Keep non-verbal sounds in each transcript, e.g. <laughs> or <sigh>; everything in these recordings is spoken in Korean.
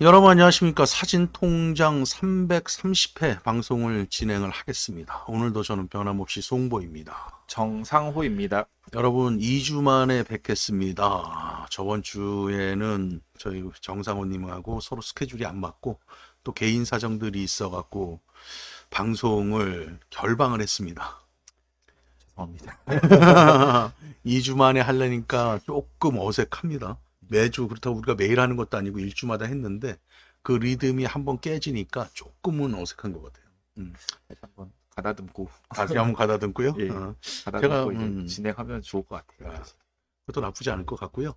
여러분 안녕하십니까 사진통장 330회 방송을 진행을 하겠습니다. 오늘도 저는 변함없이 송보입니다. 정상호입니다. 여러분 2주 만에 뵙겠습니다. 저번 주에는 저희 정상호님하고 서로 스케줄이 안 맞고 또 개인 사정들이 있어갖고 방송을 결방을 했습니다. 죄송합니다. 2주 <laughs> 만에 하려니까 조금 어색합니다. 매주 그렇다고 우리가 매일 하는 것도 아니고 일주마다 했는데 그 리듬이 한번 깨지니까 조금은 어색한 것 같아요. 음. 한번 가다듬고 다시 한 번 가다듬고요. 예, 어. 가다듬고 제가 음, 진행하면 좋을 것 같아요. 아, 그것도 나쁘지 않을 것 같고요.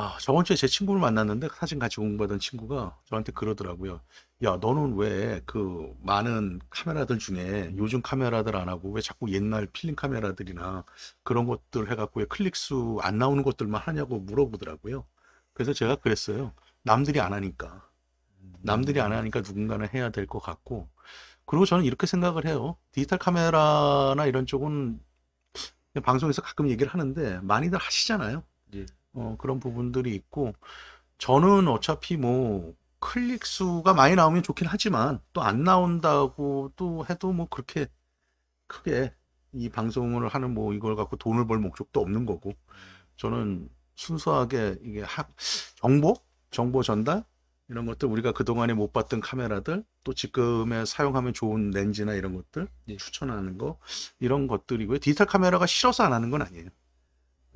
아, 저번 주에 제 친구를 만났는데 사진 같이 공부하던 친구가 저한테 그러더라고요. 야, 너는 왜 그 많은 카메라들 중에 요즘 카메라들 안 하고 왜 자꾸 옛날 필름 카메라들이나 그런 것들 해갖고 왜 클릭수 안 나오는 것들만 하냐고 물어보더라고요. 그래서 제가 그랬어요. 남들이 안 하니까. 남들이 안 하니까 누군가는 해야 될 것 같고. 그리고 저는 이렇게 생각을 해요. 디지털 카메라나 이런 쪽은 방송에서 가끔 얘기를 하는데 많이들 하시잖아요. 예. 어, 그런 부분들이 있고 저는 어차피 뭐 클릭 수가 많이 나오면 좋긴 하지만 또 안 나온다고 또 해도 뭐 그렇게 크게 이 방송을 하는 뭐 이걸 갖고 돈을 벌 목적도 없는 거고 저는 순수하게 이게 학 정보 정보 전달 이런 것들 우리가 그동안에 못 봤던 카메라들 또 지금에 사용하면 좋은 렌즈나 이런 것들 네. 추천하는 거 이런 것들이고요 디지털 카메라가 싫어서 안 하는 건 아니에요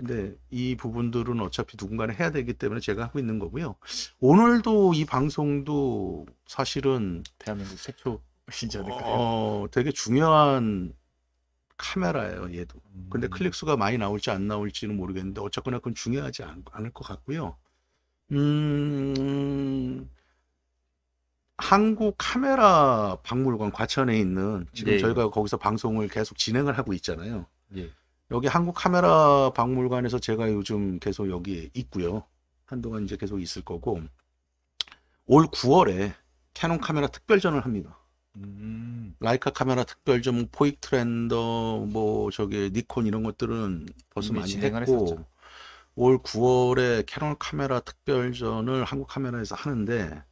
근데 이 부분들은 어차피 누군가는 해야 되기 때문에 제가 하고 있는 거고요. 오늘도 이 방송도 사실은 대한민국 최초 신지 <laughs> 않까요 어, 되게 중요한 카메라예요, 얘도. 음. 근데 클릭 수가 많이 나올지 안 나올지는 모르겠는데 어쨌거나 그건 중요하지 않, 않을 것 같고요. 음, 한국 카메라 박물관 과천에 있는 지금 네. 저희가 거기서 방송을 계속 진행을 하고 있잖아요. 예. 여기 한국 카메라 박물관에서 제가 요즘 계속 여기 에 있고요. 한동안 이제 계속 있을 거고 올 9월에 캐논 카메라 특별전을 합니다. 음. 라이카 카메라 특별전, 뭐 포익 트렌더, 뭐 저기 니콘 이런 것들은 벌써 많이 했고 했었죠. 올 9월에 캐논 카메라 특별전을 한국 카메라에서 하는데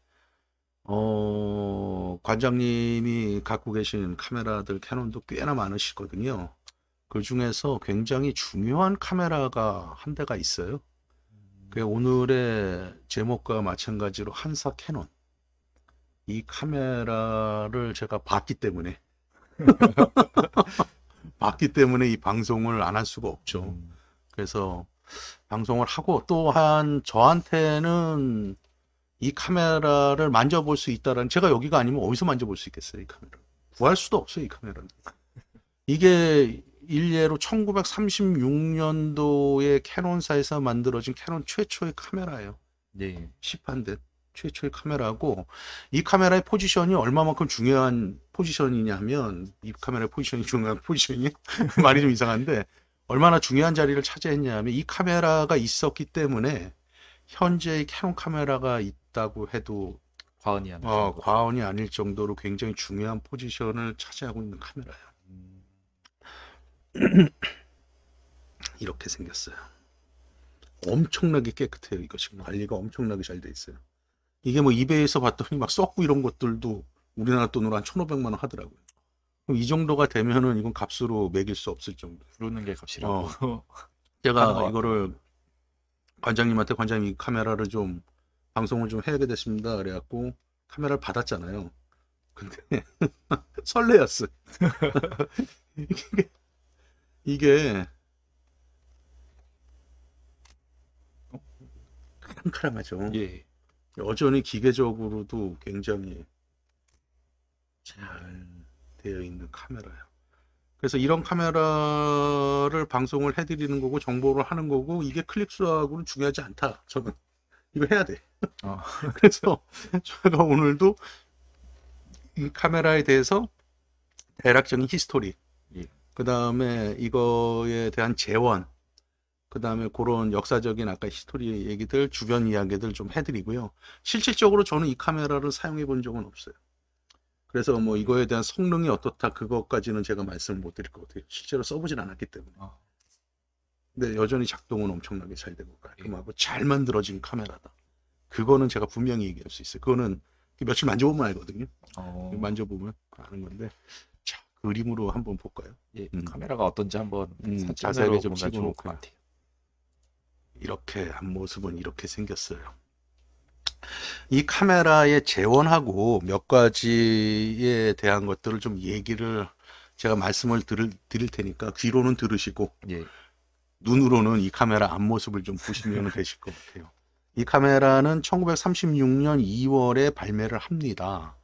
어 관장님이 갖고 계신 카메라들 캐논도 꽤나 많으시거든요. 그 중에서 굉장히 중요한 카메라가 한 대가 있어요. 그 오늘의 제목과 마찬가지로 한사 캐논. 이 카메라를 제가 봤기 때문에 <laughs> 봤기 때문에 이 방송을 안 할 수가 없죠. 음. 그래서 방송을 하고 또한 저한테는 이 카메라를 만져볼 수 있다라는 제가 여기가 아니면 어디서 만져볼 수 있겠어요 이 카메라 구할 수도 없어요 이 카메라는 이게 일례로 1936년도에 캐논사에서 만들어진 캐논 최초의 카메라예요. 네. 예. 시판된 최초의 카메라고 이 카메라의 포지션이 얼마만큼 중요한 포지션이냐면 이 카메라의 포지션이 중요한 포지션이 <laughs> 말이 좀 이상한데 얼마나 중요한 자리를 차지했냐면 이 카메라가 있었기 때문에 현재의 캐논 카메라가 있다고 해도 과언이 아닐, 어, 과언이 아닐 정도로 굉장히 중요한 포지션을 차지하고 있는 카메라예요. <clears throat> 이렇게 생겼어요. 엄청나게 깨끗해요. 이것이 관리가 엄청나게 잘 돼 있어요. 이게 뭐 이베이에서 봤더니 막 썩고 이런 것들도 우리나라 돈으로 한 1,500만 원 하더라고요. 이 정도가 되면은 이건 값으로 매길 수 없을 정도. 그러는 게 값이라고. 어. <laughs> 제가 이거를 관장님한테 관장님 이 카메라를 좀 방송을 좀 해야 됐습니다. 그래갖고 카메라를 받았잖아요. 근데 <laughs> 설레였어. <laughs> 이게 어? 캄캄하죠. 예. 여전히 기계적으로도 굉장히 잘 되어 있는 카메라예요. 그래서 이런 카메라를 방송을 해드리는 거고 정보를 하는 거고 이게 클릭수하고는 중요하지 않다. 저는 이거 해야 돼. 어. <laughs> 그래서 제가 오늘도 이 카메라에 대해서 대략적인 히스토리 그 다음에 이거에 대한 재원, 그 다음에 그런 역사적인 아까 히스토리 얘기들, 주변 이야기들 좀 해드리고요. 실질적으로 저는 이 카메라를 사용해 본 적은 없어요. 그래서 뭐 이거에 대한 성능이 어떻다 그것까지는 제가 말씀을 못 드릴 것 같아요. 실제로 써보진 않았기 때문에. 아. 근데 여전히 작동은 엄청나게 잘 되고 예. 깔끔하고 잘 만들어진 카메라다. 그거는 제가 분명히 얘기할 수 있어요. 그거는 며칠 만져보면 알거든요. 어... 만져보면 아는 건데 그림으로 한번 볼까요? 예, 그 음. 카메라가 어떤지 한번 음, 자세하게 좀 보면 좋을 것 같아요. 이렇게 한 모습은 이렇게 생겼어요. 이 카메라의 재원하고 몇 가지에 대한 것들을 좀 얘기를 제가 말씀을 드릴, 드릴 테니까 귀로는 들으시고 예. 눈으로는 이 카메라 앞모습을 좀 보시면 <laughs> 되실 것 같아요. 이 카메라는 1936년 2월에 발매를 합니다.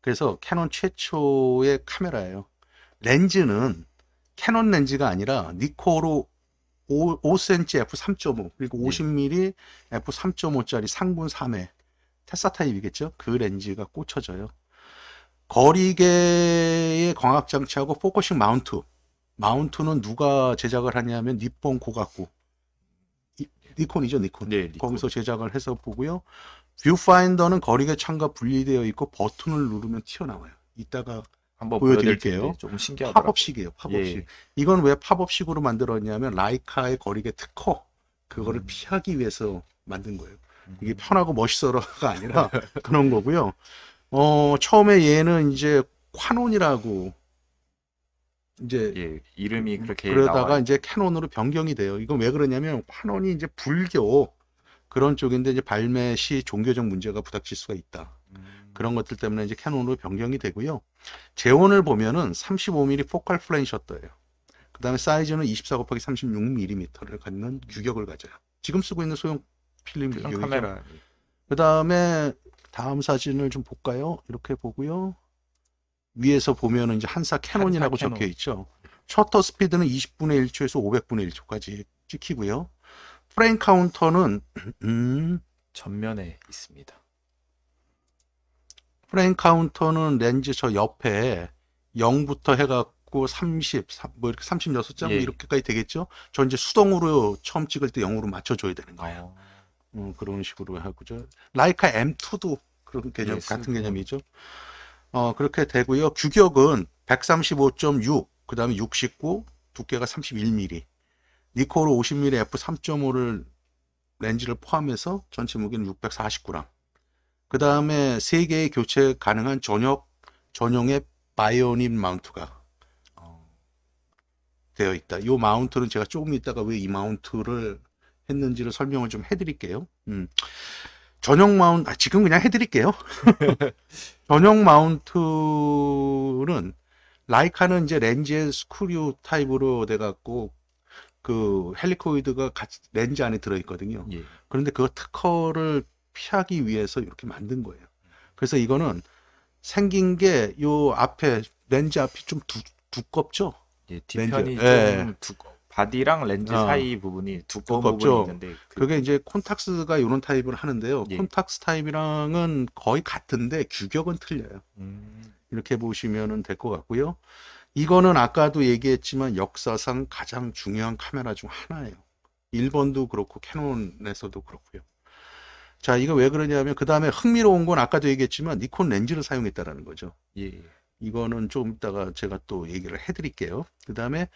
그래서 캐논 최초의 카메라예요. 렌즈는 캐논 렌즈가 아니라 니코로 5, 5cm f3.5 그리고 50mm 예. f3.5짜리 상분 3회 테사 타입이겠죠. 그 렌즈가 꽂혀져요. 거리계의 광학 장치하고 포커싱 마운트. 마운트는 누가 제작을 하냐면 니폰 고가쿠. 니콘이죠, 니콘. 네, 거기서 제작을 해서 보고요. 뷰파인더는 거리계 창과 분리되어 있고 버튼을 누르면 튀어나와요. 이따가 한번 보여드릴게요. 조금 신기하다. 팝업식이에요. 팝업식. 예. 이건 왜 팝업식으로 만들었냐면 라이카의 거리계 특허 그거를 음. 피하기 위해서 만든 거예요. 이게 음. 편하고 멋있어라가 아니라 <laughs> 그런 거고요. 어 처음에 얘는 이제 콰논이라고 이제 예, 이름이 음, 그렇게 그러다가 나와요. 이제 캐논으로 변경이 돼요. 이건 왜 그러냐면 콰논이 이제 불교 그런 쪽인데 이제 발매 시 종교적 문제가 부닥칠 수가 있다. 음. 그런 것들 때문에 이제 캐논으로 변경이 되고요. 재원을 보면은 35mm 포컬 플레인 셔터예요. 그 다음에 사이즈는 24 곱하기 36mm를 갖는 규격을 가져요. 지금 쓰고 있는 소형 필름 규격이죠. 카그 다음에 다음 사진을 좀 볼까요? 이렇게 보고요. 위에서 보면은 이제 한사 캐논이라고 한사 캐논. 적혀 있죠. 셔터 스피드는 20분의 1초에서 500분의 1초까지 찍히고요. 프레임 카운터는 음, 전면에 있습니다. 프레임 카운터는 렌즈 저 옆에 0부터 해갖고 30, 뭐 이렇게 36장 예. 이렇게까지 되겠죠? 저 이제 수동으로 처음 찍을 때 0으로 맞춰줘야 되는 거예요. 어. 음, 그런 식으로 하고 죠 라이카 M2도 그런 개념 예 같은 예. 개념이죠. 어 그렇게 되고요. 규격은 135.6, 그다음에 69, 두께가 31mm. 니코로 50mm f 3.5를 렌즈를 포함해서 전체 무게는 649g. 그 다음에 세 개의 교체 가능한 전역 전용의 바이오닌 마운트가 되어 있다. 이 마운트는 제가 조금 있다가 왜 이 마운트를 했는지를 설명을 좀 해드릴게요. 음. 전용 마운트 아, 지금 그냥 해드릴게요. <laughs> 전용 마운트는 라이카는 이제 렌즈의 스크류 타입으로 돼갖고 그 헬리코이드가 같이 렌즈 안에 들어있거든요. 예. 그런데 그 특허를 피하기 위해서 이렇게 만든 거예요. 그래서 이거는 생긴 게 요 앞에 렌즈 앞이 좀 두, 두껍죠. 예, 뒷편이 렌즈. 예. 두꺼. 바디랑 렌즈 어. 사이 부분이 두꺼운 두껍죠. 부분이 있는데 그... 게 이제 콘탁스가 이런 타입을 하는데요. 예. 콘탁스 타입이랑은 거의 같은데 규격은 틀려요. 음. 이렇게 보시면 될 것 같고요. 이거는 아까도 얘기했지만 역사상 가장 중요한 카메라 중 하나예요. 일본도 그렇고 캐논에서도 그렇고요. 자, 이거 왜 그러냐면 그 다음에 흥미로운 건 아까도 얘기했지만 니콘 렌즈를 사용했다라는 거죠. 예. 이거는 좀이따가 제가 또 얘기를 해드릴게요. 그 다음에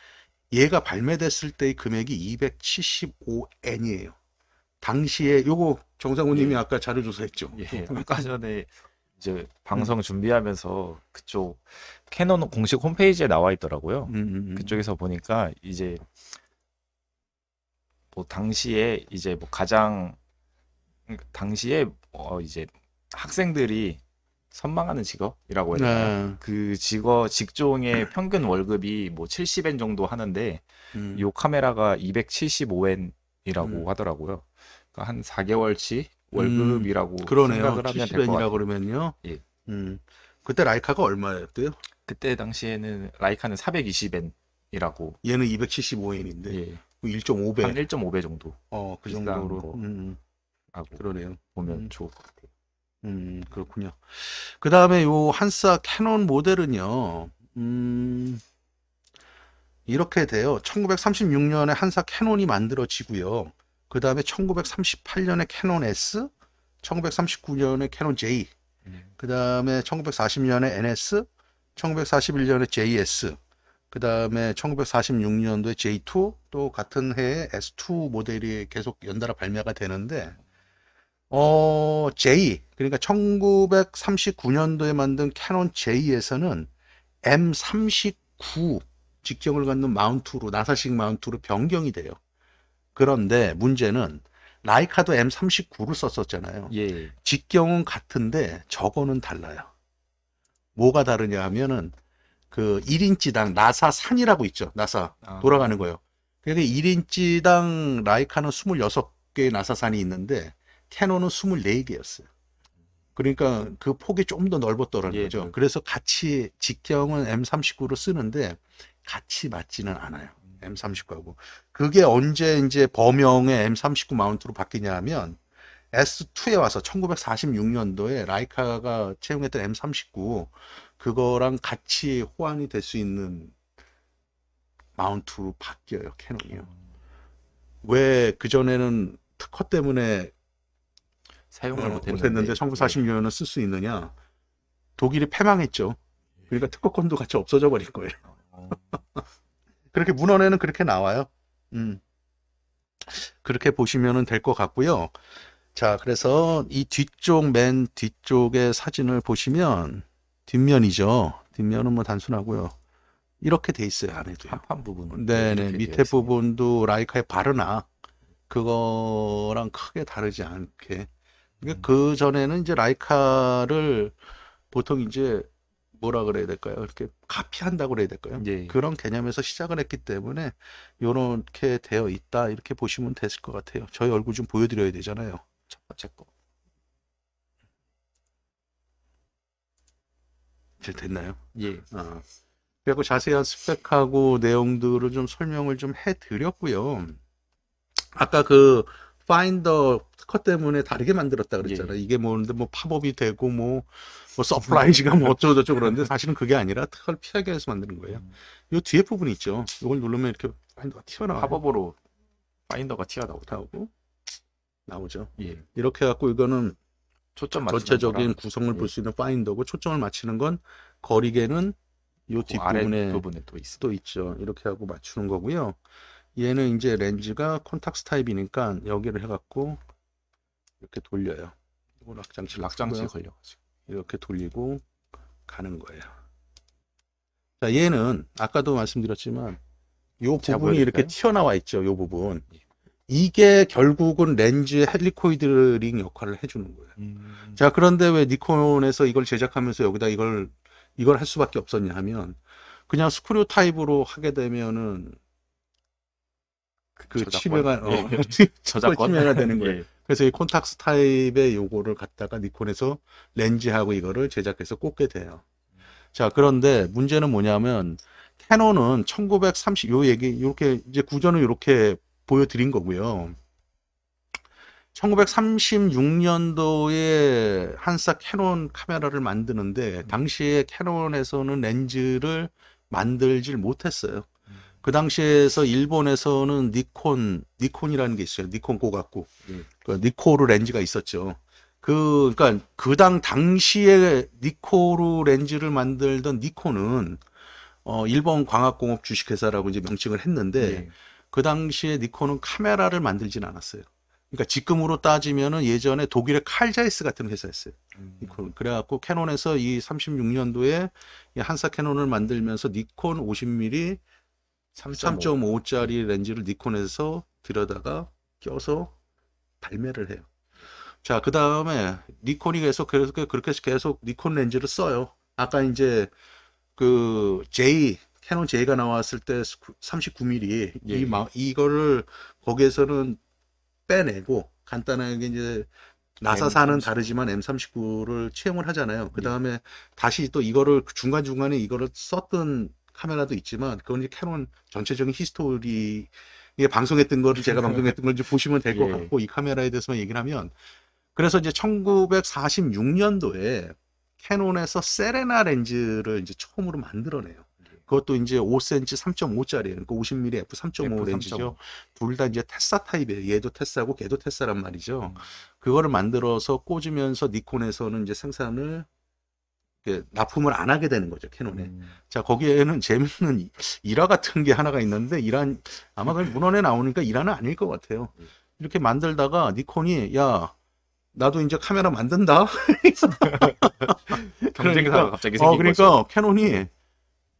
얘가 발매됐을 때의 금액이 2 7 5엔이에요 당시에 요거 정상우님이 예. 아까 자료 조사했죠. 예. <laughs> 아까 전에 이제 방송 음. 준비하면서 그쪽 캐논 공식 홈페이지에 나와 있더라고요. 음음음. 음, 음. 그쪽에서 보니까 이제 뭐 당시에 이제 뭐 가장 그러니까 당시에 어 이제 학생들이 선망하는 직업이라고 해야 되나요? 네. 그 직업 직종의 평균 월급이 뭐 70엔 정도 하는데 음. 요 카메라가 275엔이라고 음. 하더라고요. 그러니까 한 4개월치 음. 월급이라고 음. 그러네요. 생각을 하면 될것 같아요. 그러면요. 예. 음. 그때 라이카가 얼마였대요? 그때 당시에는 라이카는 420엔이라고 얘는 275엔인데 예. 1.5배 뭐 한 1.5배 정도. 어, 그 정도로. 음. 하고 그러네요. 보면 음. 좋을 것 같아요. 음 그렇군요. 그 다음에 요 한사 캐논 모델은요. 음 이렇게 돼요. 1936년에 한사 캐논이 만들어지고요. 그 다음에 1938년에 캐논 S, 1939년에 캐논 J, 음. 그 다음에 1940년에 NS, 1941년에 JS, 그 다음에 1946년도에 J2, 또 같은 해에 S2 모델이 계속 연달아 발매가 되는데, 어, J, 그러니까 1939년도에 만든 캐논 J에서는 M39 직경을 갖는 마운트로, 나사식 마운트로 변경이 돼요. 그런데 문제는 라이카도 M39를 썼었잖아요. 예. 직경은 같은데 저거는 달라요. 뭐가 다르냐 하면은 그 1인치당 나사 산이라고 있죠. 나사 아. 돌아가는 거예요. 그러니 1인치당 라이카는 26개의 나사산이 있는데 테너는 24개였어요. 그러니까 그 폭이 좀 더 넓었더라는 예, 거죠. 네. 그래서 같이 직경은 M39로 쓰는데 같이 맞지는 않아요. M39하고. 그게 언제 이제 범용의 M39 마운트로 바뀌냐 하면 S2에 와서 1946년도에 라이카가 채용했던 M39 그거랑 같이 호환이 될 수 있는 마운트로 바뀌어요 캐논이요. 왜 그전에는 특허 때문에 사용을 네, 못했는데 1946년은 쓸 수 있느냐? 독일이 패망했죠. 그러니까 특허권도 같이 없어져 버린 거예요. <laughs> 그렇게 문헌에는 그렇게 나와요. 음. 그렇게 보시면 될 것 같고요. 자, 그래서 이 뒤쪽 맨 뒤쪽의 사진을 보시면 뒷면이죠. 뒷면은 뭐 단순하고요. 이렇게 돼 있어요 안에도요. 판 부분. 은 네, 네네 밑에 부분도 라이카의 바르나 그거랑 크게 다르지 않게 그러니까 그 전에는 이제 라이카를 보통 이제 뭐라 그래야 될까요? 이렇게 카피한다고 그래야 될까요? 예, 예. 그런 개념에서 시작을 했기 때문에 요렇게 되어 있다 이렇게 보시면 됐을 것 같아요. 저희 얼굴 좀 보여드려야 되잖아요. 첫 번째 거. 이제 됐나요? 예. 아. 그리고 자세한 스펙하고 내용들을 좀 설명을 좀 해드렸고요. 아까 그 파인더 특허 때문에 다르게 만들었다 그랬잖아요. 예. 이게 뭔데 뭐 팝업이 되고 뭐, 뭐 음. 서프라이즈가 뭐 어쩌고 저쩌고 그러는데 사실은 그게 아니라 특허를 피하게 해서 만드는 거예요. 음. 요 뒤에 부분 있죠. 이걸 누르면 이렇게 파인더가 튀어나와요. 팝업으로 파인더가 튀어나오고 나오죠. 예. 이렇게 해갖고 이거는 초점 전체적인 구성을 예. 볼수 있는 파인더고 초점을 맞추는 건 거리계는 요 그 뒷부분에 또, 있어. 또 있죠. 이렇게 하고 맞추는 거고요. 얘는 이제 렌즈가 콘탁스 타입이니까 여기를 해갖고 이렇게 돌려요. 낙장치 낙장치 걸려가지고 이렇게 돌리고 가는 거예요. 자, 얘는 아까도 말씀드렸지만 요 부분이 이렇게 튀어나와 있죠. 요 부분. 이게 결국은 렌즈의 헬리코이드 링 역할을 해주는 거예요. 음. 자, 그런데 왜 니콘에서 이걸 제작하면서 여기다 이걸, 이걸 할 수밖에 없었냐 하면, 그냥 스크류 타입으로 하게 되면은 그저 그 침해가 예. 어, 예, <laughs> 저작권 침해가 되는 거예요. 예. 그래서 이 콘탁스 타입의 요거를 갖다가 니콘에서 렌즈하고 이거를 제작해서 꽂게 돼요. 자 그런데 문제는 뭐냐면 캐논은 1930 요 얘기 이렇게 이제 구조는 이렇게 보여드린 거고요. 1936년도에 한사 캐논 카메라를 만드는데 당시에 캐논에서는 렌즈를 만들질 못했어요. 그 당시에서 일본에서는 니콘, 니콘이라는 게 있어요. 니콘 고각고 네. 그 니코르 렌즈가 있었죠. 그, 그니까 그 당 당시에 니코르 렌즈를 만들던 니콘은 어, 일본 광학공업 주식회사라고 이제 명칭을 했는데 네. 그 당시에 니콘은 카메라를 만들진 않았어요. 그러니까 지금으로 따지면은 예전에 독일의 칼자이스 같은 회사였어요. 음. 니콘. 그래갖고 캐논에서 이 36년도에 이 한사 캐논을 만들면서 니콘 50mm 3.5. 3짜리 렌즈를 니콘에서 들여다가 껴서 발매를 해요. 자, 그 다음에 니콘이 계속 계속 그, 그렇게 계속 니콘 렌즈를 써요. 아까 이제 그 J 캐논 J가 나왔을 때 39mm 예. 이 예. 마, 이거를 거기에서는 빼내고 간단하게 이제 나사사는 다르지만 M39를 채용을 하잖아요. 그 다음에 예. 다시 또 이거를 중간중간에 이거를 썼던 카메라도 있지만 그건 이제 캐논 전체적인 히스토리 이게 방송했던 거를 제가 <laughs> 방송했던 걸 이제 보시면 될것 예. 같고 이 카메라에 대해서만 얘기를 하면 그래서 이제 1946년도에 캐논에서 세레나 렌즈를 이제 처음으로 만들어내요. 예. 그것도 이제 5cm 3.5짜리 그러니까 50mm f 3.5 렌즈죠. 둘 다 이제 테사 타입이에요. 얘도 테사고 걔도 테사란 말이죠. 음. 그거를 만들어서 꽂으면서 니콘에서는 이제 생산을 그 납품을 안 하게 되는 거죠 캐논에. 음. 자 거기에는 재밌는 일화 같은 게 하나가 있는데 이란 아마 그 문헌에 나오니까 일화는 아닐 것 같아요. 이렇게 만들다가 니콘이 야 나도 이제 카메라 만든다. <laughs> 경쟁사가 그러니까, 갑자기 생긴 어, 그러니까 거죠. 캐논이 네.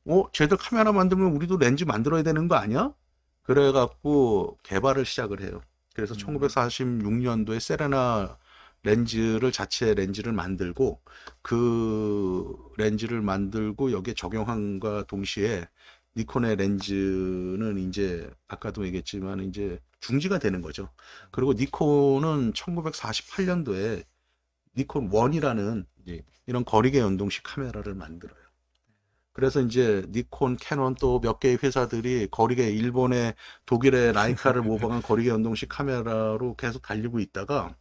어 쟤들 카메라 만들면 우리도 렌즈 만들어야 되는 거 아니야? 그래갖고 개발을 시작을 해요. 그래서 음. 1946년도에 세레나 렌즈를 자체 렌즈를 만들고 그 렌즈를 만들고 여기에 적용함과 동시에 니콘의 렌즈는 이제 아까도 얘기했지만 이제 중지가 되는 거죠. 그리고 니콘은 1948년도에 니콘 원이라는 이런 거리계 연동식 카메라를 만들어요. 그래서 이제 니콘, 캐논 또 몇 개의 회사들이 거리계 일본의 독일의 라이카를 모방한 거리계 연동식 카메라로 계속 달리고 있다가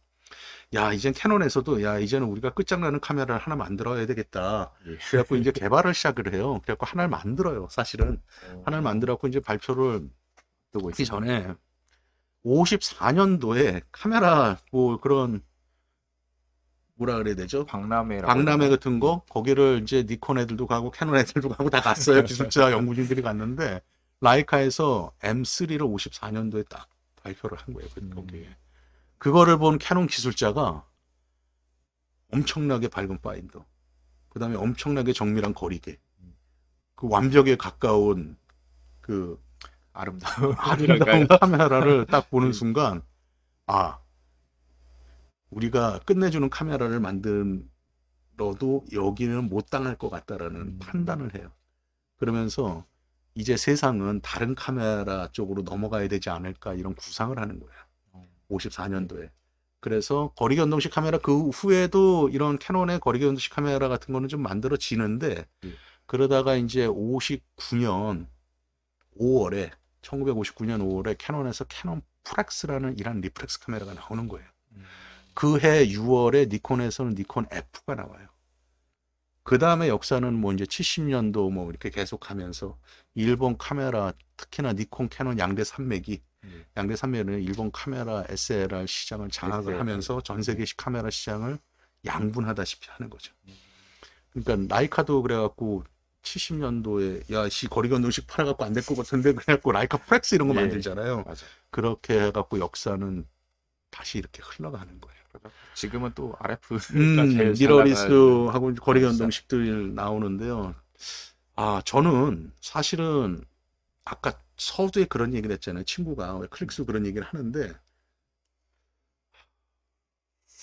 야 이젠 캐논에서도 야 이제는 우리가 끝장나는 카메라를 하나 만들어야 되겠다. 예. 그래갖고 이제 개발을 시작을 해요. 그래갖고 하나를 만들어요. 사실은 어. 하나를 만들어갖고 이제 발표를 뜨고 있기 전에 54년도에 카메라 뭐 그런 뭐라 그래야 되죠? 박람회 박람회 같은 거 거기를 이제 니콘 애들도 가고 캐논 애들도 가고 다 갔어요. <laughs> 기술자 연구진들이 갔는데 라이카에서 M3를 54년도에 딱 발표를 한 거예요. 그 거기에. 음. 그거를 본 캐논 기술자가 엄청나게 밝은 파인더, 그 다음에 엄청나게 정밀한 거리계, 그 완벽에 가까운 그 아름다운, <laughs> 아름다운 카메라를 딱 보는 네. 순간, 아, 우리가 끝내주는 카메라를 만들어도 여기는 못 당할 것 같다라는 음. 판단을 해요. 그러면서 이제 세상은 다른 카메라 쪽으로 넘어가야 되지 않을까 이런 구상을 하는 거야. 54년도에. 그래서 거리 견동식 카메라 그 후에도 이런 캐논의 거리 견동식 카메라 같은 거는 좀 만들어지는데 음. 그러다가 이제 59년 5월에 1959년 5월에 캐논에서 캐논 프렉스라는 이런 리프렉스 카메라가 나오는 거예요. 그 해 6월에 니콘에서는 니콘 F가 나와요. 그 다음에 역사는 뭐 이제 70년도 뭐 이렇게 계속 하면서 일본 카메라 특히나 니콘 캐논 양대 산맥이 네. 양대 3면은 일본 카메라 SLR 시장을 장악을 SLR. 하면서 전 세계 식 네. 카메라 시장을 양분하다시피 하는 거죠. 네. 그러니까 라이카도 그래갖고 70년도에 야시 거리건 음식 팔아갖고 안 될 것 같은데 그래갖고 라이카 프렉스 이런 거 만들잖아요. 예, 그렇게 해갖고 역사는 다시 이렇게 흘러가는 거예요. 그렇죠. 지금은 또 RF 음, 미러리스하고 거리건 음식들 나오는데요. 아 저는 사실은 아까 서두에 그런 얘기를 했잖아요. 친구가 클릭수 그런 얘기를 하는데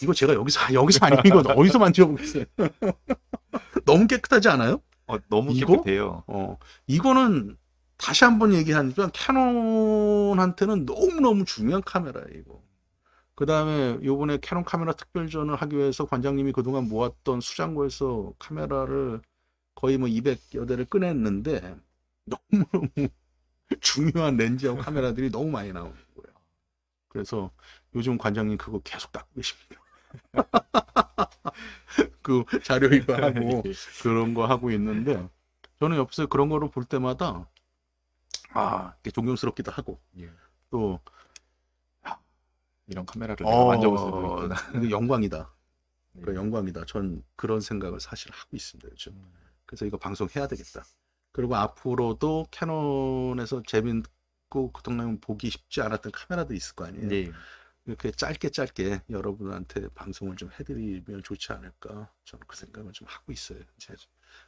이거 제가 여기서 아, 여기서 아닌 건 어디서 만져보겠어요? 너무 깨끗하지 않아요? 어, 너무 이거? 깨끗해요. 어, 이거는 다시 한 번 얘기하니까 캐논한테는 너무너무 중요한 카메라예요, 이거. 그 다음에 요번에 캐논 카메라 특별전을 하기 위해서 관장님이 그동안 모았던 수장고에서 카메라를 거의 뭐 200여 대를 꺼냈는데 <laughs> 너무너무 중요한 렌즈하고 카메라들이 너무 많이 나오는 거예요. 그래서 요즘 관장님 그거 계속 닦고 계십니다. <laughs> 그 자료 이거하고 <laughs> 예. 그런 거 하고 있는데 저는 옆에서 그런 거를 볼 때마다 아 이게 존경스럽기도 하고 예. 또 이런 카메라를 어, 만져보고 <laughs> 영광이다. 네. 그러니까 영광이다. 전 그런 생각을 사실 하고 있습니다 요즘. 음. 그래서 이거 방송해야 되겠다. 그리고 앞으로도 캐논에서 재밌고 그동안 보기 쉽지 않았던 카메라도 있을 거 아니에요. 네. 이렇게 짧게 짧게 여러분한테 방송을 좀 해드리면 좋지 않을까 저는 그 생각을 좀 하고 있어요. 이제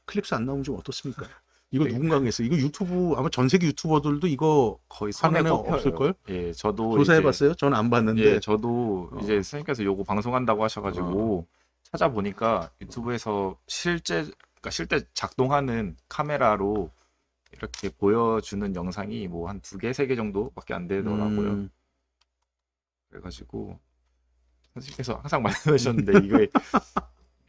클립스 안 나오면 좀 어떻습니까? 이거 네. 누군가 하겠어. 이거 유튜브 아마 전 세계 유튜버들도 이거 거의 화면에 없을 걸? 예, 저도 조사해봤어요. 저는 안 봤는데. 예, 저도 어. 이제 선생님께서 요거 방송한다고 하셔가지고 어. 찾아보니까 유튜브에서 실제 그러니까 실제 작동하는 카메라로 이렇게 보여주는 영상이 뭐 한 두 개, 세 개 정도밖에 안 되더라고요. 음. 그래가지고 선생님께서 항상 <laughs> 말씀하셨는데 이게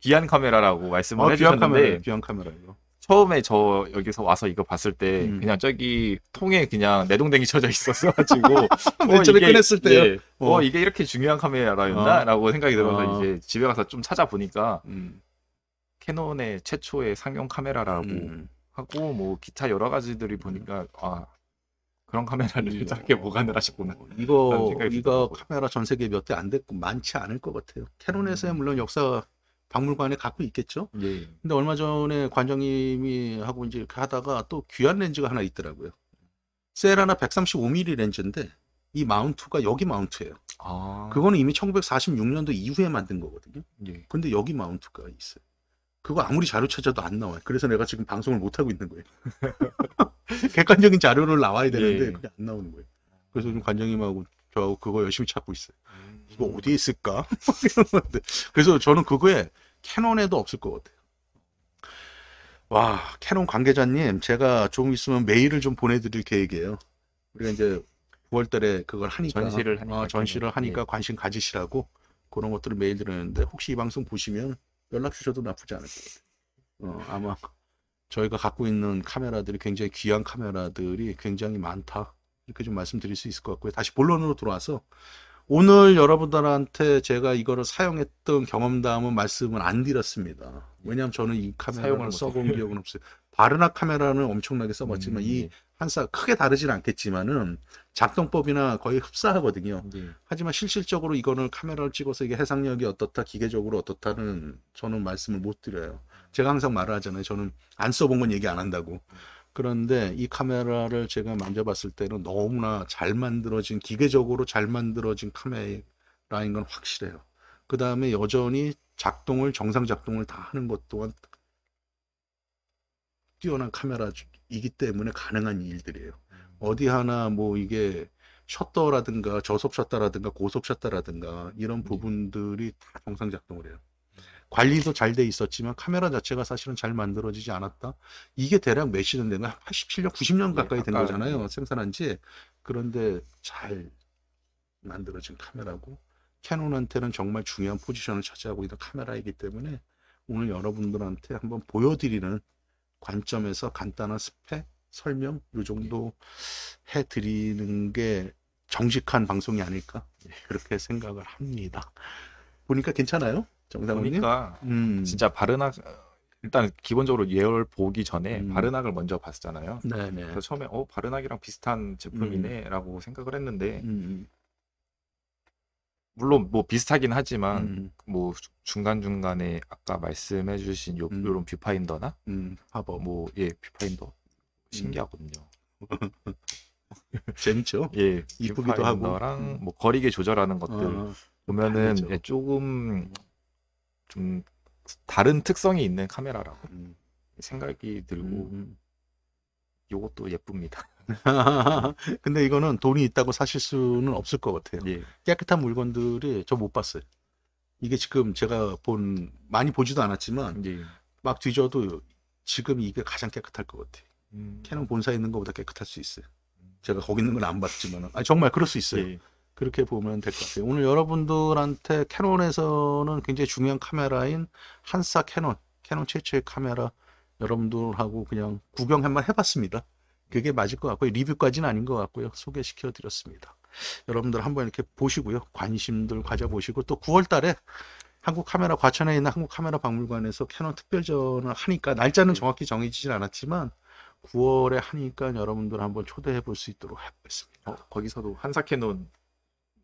귀한 카메라라고 말씀을 어, 해주셨는데 귀한, 귀한 카메라 이거. 처음에 저 여기서 와서 이거 봤을 때 음. 그냥 저기 통에 그냥 내동댕이 쳐져 있었어가지고 맨처음 <laughs> 어, 꺼냈을 때요. 예, 어. 어. 이게 이렇게 중요한 카메라였나라고 생각이 들어서 아. 이제 집에 가서 좀 찾아보니까 음. 캐논의 최초의 상용 카메라라고 음. 하고 뭐 기타 여러 가지들이 음. 보니까 아 그런 카메라를 작게 보관을 하셨구나. 어, 이거 이거 카메라 전 세계 몇 대 안 됐고 많지 않을 것 같아요. 캐논에서 음. 물론 역사 박물관에 갖고 있겠죠. 예. 근데 얼마 전에 관장님이 하고 이제 하다가 또 귀한 렌즈가 하나 있더라고요. 세라나 135mm 렌즈인데 이 마운트가 여기 마운트예요. 아. 그거는 이미 1946년도 이후에 만든 거거든요. 예. 근데 여기 마운트가 있어요. 그거 아무리 자료 찾아도 안 나와요. 그래서 내가 지금 방송을 못 하고 있는 거예요. <laughs> 객관적인 자료를 나와야 되는데 예. 그게 안 나오는 거예요. 그래서 좀 관장님하고 저하고 그거 열심히 찾고 있어요. 음. 이거 어디에 있을까? <laughs> 그래서 저는 그거에 캐논에도 없을 것 같아요. 와, 캐논 관계자님, 제가 조금 있으면 메일을 좀 보내드릴 계획이에요. 우리가 이제 9월달에 그걸 하니까 전시를 하니까, 어, 전시를 하니까 예. 관심 가지시라고 그런 것들을 메일 드렸는데 혹시 이 방송 보시면 연락 주셔도 나쁘지 않을 것 같아요. 어, 아마 저희가 갖고 있는 카메라들이 굉장히 귀한 카메라들이 굉장히 많다. 이렇게 좀 말씀드릴 수 있을 것 같고요. 다시 본론으로 돌아와서 오늘 여러분들한테 제가 이거를 사용했던 경험담은 말씀을 안 드렸습니다. 왜냐하면 저는 이 카메라를 써본 기억은 없어요. 바르나 카메라는 엄청나게 써봤지만 음, 이 예. 한사 크게 다르진 않겠지만은 작동법이나 거의 흡사하거든요. 네. 하지만 실질적으로 이거는 카메라를 찍어서 이게 해상력이 어떻다, 기계적으로 어떻다는 저는 말씀을 못 드려요. 제가 항상 말하잖아요. 저는 안 써본 건 얘기 안 한다고. 그런데 이 카메라를 제가 만져봤을 때는 너무나 잘 만들어진 기계적으로 잘 만들어진 카메라인 건 확실해요. 그 다음에 여전히 작동을 정상 작동을 다 하는 것 또한 뛰어난 카메라 이기 때문에 가능한 일들이에요. 음. 어디 하나 뭐 이게 셔터라든가 저속 셔터라든가 고속 셔터라든가 이런 부분들이 다 정상 작동을 해요. 음. 관리도 잘 돼 있었지만 카메라 자체가 사실은 잘 만들어지지 않았다. 이게 대략 몇시는 되나? 87년, 90년 가까이 된 거잖아요. 음. 생산한 지. 그런데 잘 만들어진 카메라고 캐논한테는 정말 중요한 포지션을 차지하고 있는 카메라이기 때문에 오늘 여러분들한테 한번 보여드리는 관점에서 간단한 스펙 설명 이 정도 해드리는 게 정직한 방송이 아닐까 예, 그렇게 생각을 합니다. 보니까 괜찮아요, 정상훈님. 보니까 음. 진짜 바른학 일단 기본적으로 예열 보기 전에 음. 바른학을 먼저 봤잖아요. 네네. 그래서 처음에 어 바른학이랑 비슷한 제품이네라고 음. 생각을 했는데 음, 음. 물론 뭐 비슷하긴 하지만 음. 뭐 중간 중간에 아까 말씀해주신 요 음. 요런 뷰파인더나 음. 하버 뭐예 뷰파인더 신기하거든요. 음. <laughs> 재밌죠? 예, 이쁘기도 하고,랑 음. 뭐 거리계 조절하는 것들 아, 보면은 예, 조금 좀 다른 특성이 있는 카메라라고 음. 생각이 들고 요것도 예쁩니다. <laughs> 근데 이거는 돈이 있다고 사실 수는 없을 것 같아요. 예. 깨끗한 물건들이 저 못 봤어요. 이게 지금 제가 본 많이 보지도 않았지만 예. 막 뒤져도 지금 이게 가장 깨끗할 것 같아요. 음. 캐논 아. 본사에 있는 것보다 깨끗할 수 있어요. 음. 제가 거기 있는 건 안 봤지만 아 정말 그럴 수 있어요. 예. 그렇게 보면 될 것 같아요. 오늘 여러분들한테 캐논에서는 굉장히 중요한 카메라인 한사 캐논, 캐논 최초의 카메라 여러분들하고 그냥 구경 한번 해봤습니다. 그게 맞을 것 같고요. 리뷰까지는 아닌 것 같고요. 소개시켜 드렸습니다. 여러분들 한번 이렇게 보시고요. 관심들 가져보시고 또 9월 달에 한국 카메라 과천에 있는 한국 카메라 박물관에서 캐논 특별전을 하니까 날짜는 네. 정확히 정해지진 않았지만 9월에 하니까 여러분들 한번 초대해 볼 수 있도록 하겠습니다 어, 거기서도 한사 캐논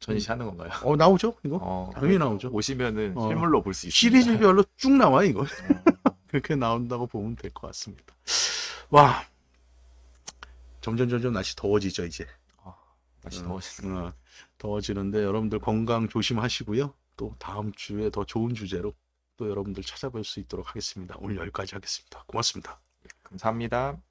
전시하는 음. 건가요? 어 나오죠 이거 어, 당연히 나오죠. 오시면은 어, 실물로 볼 수있습니 시리즈별로 쭉 나와 이거 어. <laughs> 그렇게 나온다고 보면 될 것 같습니다. 와 점점 점점 날씨 더워지죠 이제. 아, 날씨 음, 어, 더워지는 음, 어, 더워지는데 여러분들 건강 조심하시고요. 또 다음 주에 더 좋은 주제로 또 여러분들 찾아뵐 수 있도록 하겠습니다. 오늘 여기까지 하겠습니다. 고맙습니다. 네, 감사합니다.